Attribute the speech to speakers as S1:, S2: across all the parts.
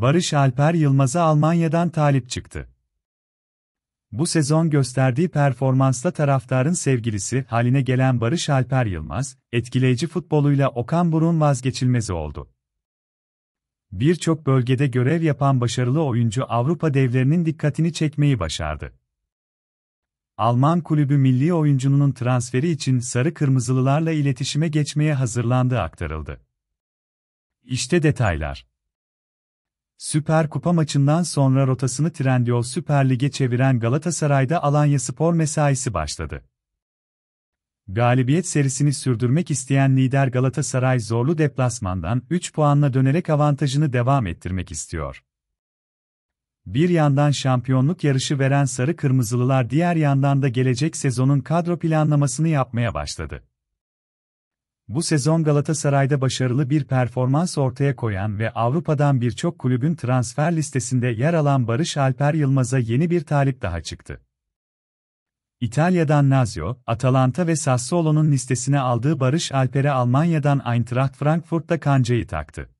S1: Barış Alper Yılmaz'a Almanya'dan talip çıktı. Bu sezon gösterdiği performansla taraftarın sevgilisi haline gelen Barış Alper Yılmaz, etkileyici futboluyla Okan Burun vazgeçilmezi oldu. Birçok bölgede görev yapan başarılı oyuncu Avrupa devlerinin dikkatini çekmeyi başardı. Alman kulübü milli oyuncunun transferi için sarı kırmızılılarla iletişime geçmeye hazırlandığı aktarıldı. İşte detaylar. Süper Kupa maçından sonra rotasını Trendyol Süper Lig'e çeviren Galatasaray'da Alanya Spor mesaisi başladı. Galibiyet serisini sürdürmek isteyen lider Galatasaray zorlu deplasmandan 3 puanla dönerek avantajını devam ettirmek istiyor. Bir yandan şampiyonluk yarışı veren sarı kırmızılılar diğer yandan da gelecek sezonun kadro planlamasını yapmaya başladı. Bu sezon Galatasaray'da başarılı bir performans ortaya koyan ve Avrupa'dan birçok kulübün transfer listesinde yer alan Barış Alper Yılmaz'a yeni bir talip daha çıktı. İtalya'dan Lazio, Atalanta ve Sassuolo'nun listesine aldığı Barış Alper'e Almanya'dan Eintracht Frankfurt'ta kancayı taktı.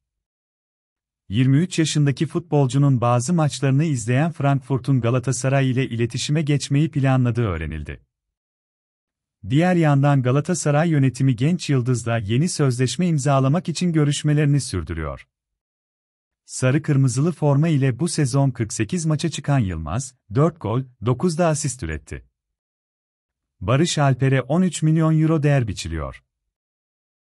S1: 23 yaşındaki futbolcunun bazı maçlarını izleyen Frankfurt'un Galatasaray ile iletişime geçmeyi planladığı öğrenildi. Diğer yandan Galatasaray yönetimi genç yıldızla yeni sözleşme imzalamak için görüşmelerini sürdürüyor. Sarı kırmızılı forma ile bu sezon 48 maça çıkan Yılmaz, 4 gol, 9 da asist üretti. Barış Alper'e 13 milyon euro değer biçiliyor.